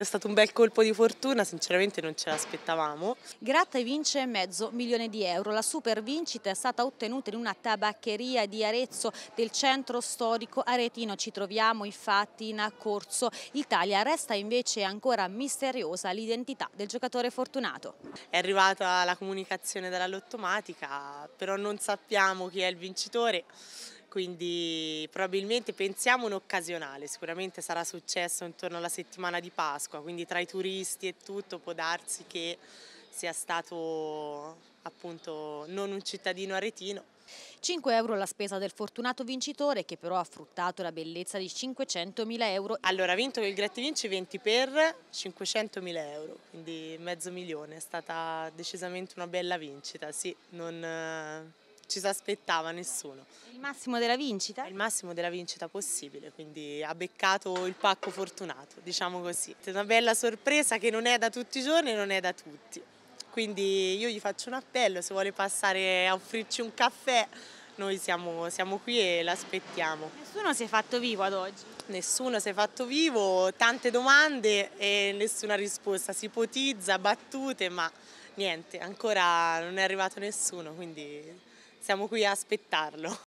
È stato un bel colpo di fortuna, sinceramente non ce l'aspettavamo. Gratta vince mezzo milione di euro. La super vincita è stata ottenuta in una tabaccheria di Arezzo del centro storico aretino. Ci troviamo infatti in Corso Italia. Resta invece ancora misteriosa l'identità del giocatore fortunato. È arrivata la comunicazione dalla lottomatica, però non sappiamo chi è il vincitore quindi probabilmente pensiamo un occasionale, sicuramente sarà successo intorno alla settimana di Pasqua, quindi tra i turisti e tutto può darsi che sia stato appunto non un cittadino aretino. 5 euro la spesa del fortunato vincitore che però ha fruttato la bellezza di 500.000 euro. Allora ha vinto il Gratte Vinci 20 per 500.000 euro, quindi mezzo milione, è stata decisamente una bella vincita, sì, non ci si aspettava nessuno. Il massimo della vincita? il massimo della vincita possibile, quindi ha beccato il pacco fortunato, diciamo così. È una bella sorpresa che non è da tutti i giorni e non è da tutti. Quindi io gli faccio un appello, se vuole passare a offrirci un caffè, noi siamo, siamo qui e l'aspettiamo. Nessuno si è fatto vivo ad oggi? Nessuno si è fatto vivo, tante domande e nessuna risposta. Si ipotizza, battute, ma niente, ancora non è arrivato nessuno, quindi siamo qui a aspettarlo.